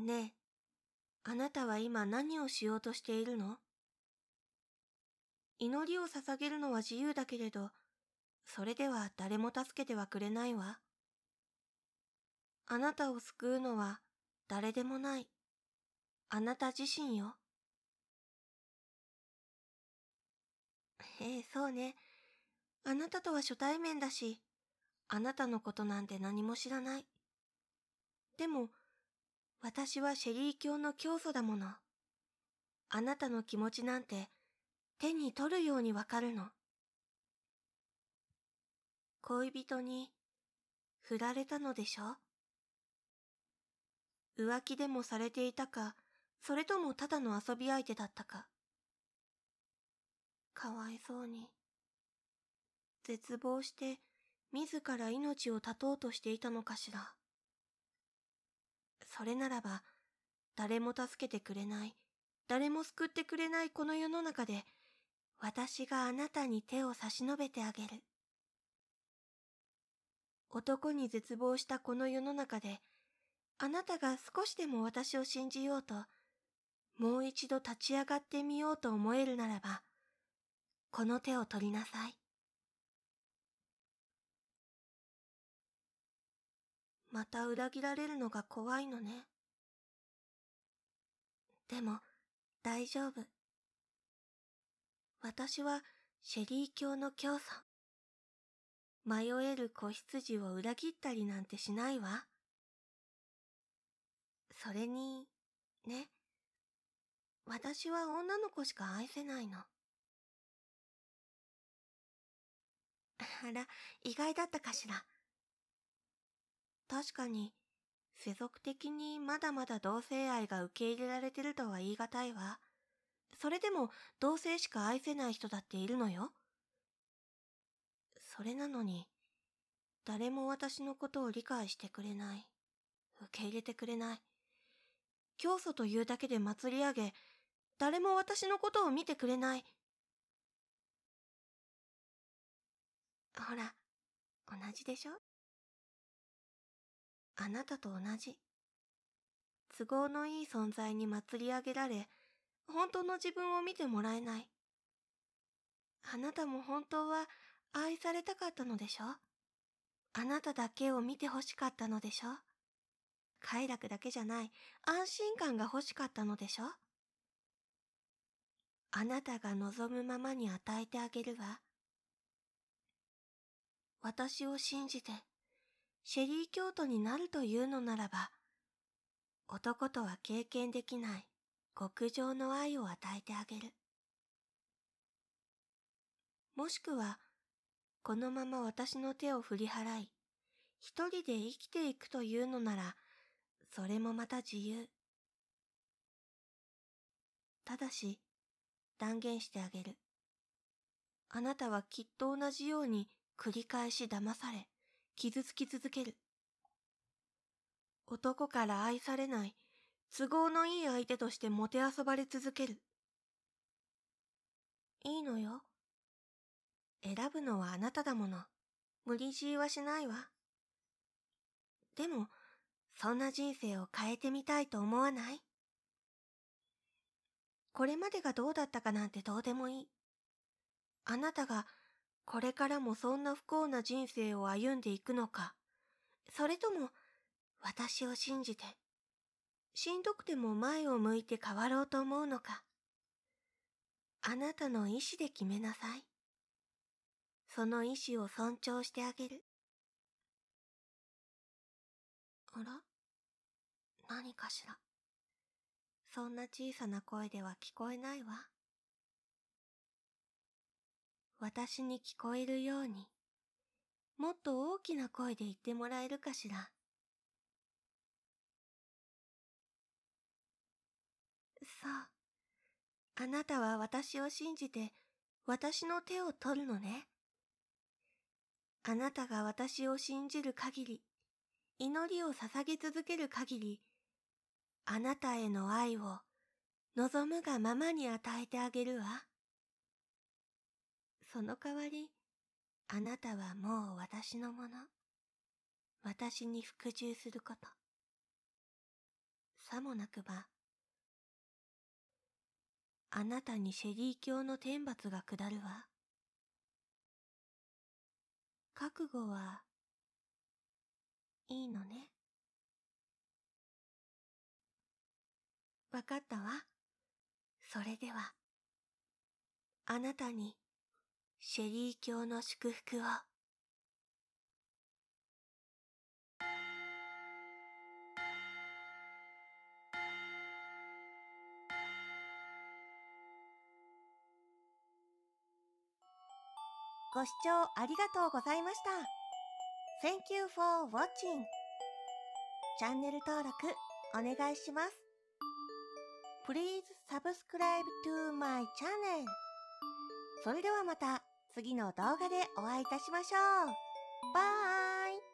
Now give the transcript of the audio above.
ねえ、あなたは今何をしようとしているの祈りを捧げるのは自由だけれど、それでは誰も助けてはくれないわ。あなたを救うのは誰でもない。あなた自身よ。ええ、そうね。あなたとは初対面だし、あなたのことなんて何も知らない。でも、私はシェリー教の教祖だもの。あなたの気持ちなんて手に取るようにわかるの。恋人に振られたのでしょ浮気でもされていたか、それともただの遊び相手だったか。かわいそうに。絶望して自ら命を絶とうとしていたのかしら。それならば、誰も助けてくれない、誰も救ってくれないこの世の中で、私があなたに手を差し伸べてあげる。男に絶望したこの世の中で、あなたが少しでも私を信じようと、もう一度立ち上がってみようと思えるならば、この手を取りなさい。また裏切られるのが怖いのね。でも、大丈夫。私はシェリー教の教祖。迷える子羊を裏切ったりなんてしないわ。それに、ね。私は女の子しか愛せないの。あら、意外だったかしら。確かに、世俗的にまだまだ同性愛が受け入れられてるとは言い難いわ。それでも同性しか愛せない人だっているのよ。それなのに、誰も私のことを理解してくれない。受け入れてくれない。教祖というだけで祭り上げ、誰も私のことを見てくれない。ほら、同じでしょあなたと同じ。都合のいい存在に祭り上げられ、本当の自分を見てもらえない。あなたも本当は愛されたかったのでしょあなただけを見て欲しかったのでしょ快楽だけじゃない安心感が欲しかったのでしょあなたが望むままに与えてあげるわ。私を信じて。シェリー教徒になるというのならば、男とは経験できない極上の愛を与えてあげる。もしくは、このまま私の手を振り払い、一人で生きていくというのなら、それもまた自由。ただし、断言してあげる。あなたはきっと同じように繰り返し騙され、傷つき続ける。男から愛されない、都合のいい相手としてもてあそばれ続ける。いいのよ。選ぶのはあなただもの。無理強いはしないわ。でも、そんな人生を変えてみたいと思わないこれまでがどうだったかなんてどうでもいい。あなたがこれからもそんな不幸な人生を歩んでいくのか、それとも、私を信じて、しんどくても前を向いて変わろうと思うのか。あなたの意志で決めなさい。その意志を尊重してあげる。あら何かしら。そんな小さな声では聞こえないわ。私に聞こえるように、もっと大きな声で言ってもらえるかしら。そう。あなたは私を信じて、私の手を取るのね。あなたが私を信じる限り、祈りを捧げ続ける限り、あなたへの愛を望むがままに与えてあげるわ。その代わり、あなたはもう私のもの。私に服従すること。さもなくば、あなたにシェリー教の天罰が下るわ。覚悟は、いいのね。わかったわ。それでは、あなたにシェリー教の祝福を。ご視聴ありがとうございました。Thank you for watching. チャンネル登録お願いします。Please subscribe to my channel. それではまた。次の動画でお会いいたしましょう。バーイ